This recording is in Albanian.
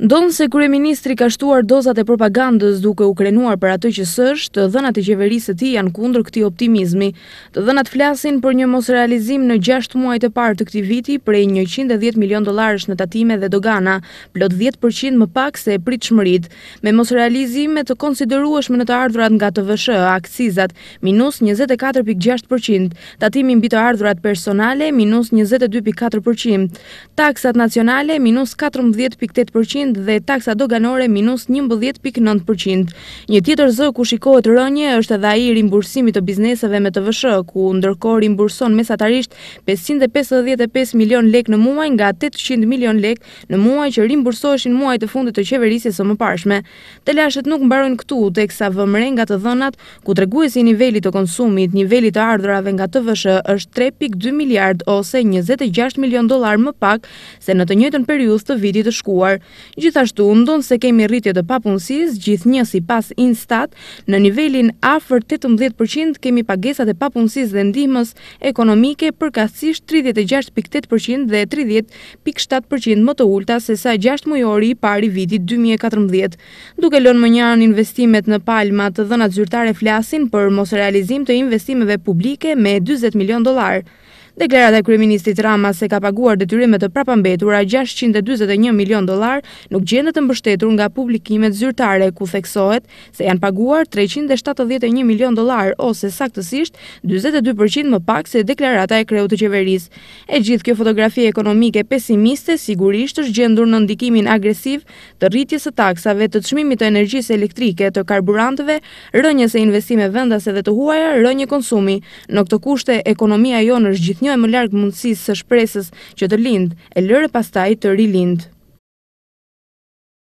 Donë se kërë ministri ka shtuar dozat e propagandës duke u krenuar për atë që sështë, të dhënat e qeverisë të ti janë kundrë këti optimizmi, të dhënat flasin për një mos realizim në 6 muajt e partë të këti viti prej 110 milion dolarës në tatime dhe dogana, plot 10% më pak se e prit shmërit, me mos realizime të konsideruashme në të ardhurat nga të vëshë, aksizat, minus 24.6%, tatimin bitë ardhurat personale, minus 22.4%, taksat nacionale, minus 14.8%, dhe taksa doganore minus 11.9%. Një tjetër zë ku shikohet rënje është edhe i rimbursimit të bizneseve me të vëshë, ku ndërkohë rimburson mesatarisht 555 milion lek në muaj nga 800 milion lek në muaj që rimbursoheshin muaj të fundit të qeverisjes së mëparshme. Telashet nuk mbarojnë këtu teksa vëmëre nga të dhënat, ku të i nivelit të konsumit, niveli të ardhurave nga TVSH është 3.2 miliard ose 26 milion dollar më pak se në të njëjtën periudhë të vitit të shkuar. Gjithashtu, ndonë se kemi rritje të papunësis, gjithë një si pas instat, në nivelin afër 18% kemi pagesat e papunësis dhe ndihmës ekonomike përkastisht 36.8% dhe 30.7% më të ulta se sa 6 mujori i pari vitit 2014. Duke lënë më njërën investimet në palmat dhe në zyrtare flasin për mos realizim të investimeve publike me 20 milion dolarë. Deklarat e kryeministit Rama se ka paguar detyrimet të prapambetura 621 milion dolar nuk gjendet të mbështetur nga publikimet zyrtare ku theksohet se janë paguar 371 milion dolar ose saktësisht 22% më pak se deklarata e kreut të qeveris. E gjithë kjo fotografi ekonomike pesimiste sigurisht është gjendur në ndikimin agresiv të rritjes të taksave të të shmimit të energjisë elektrike të karburantëve, rënjës e investime vendase dhe të huaja, rënjë konsumi. Në këtë kushte, ekonomia jonë është gjithë një e më larg mundësisë së shpresës që të lindë e lëre pastaj të rilindë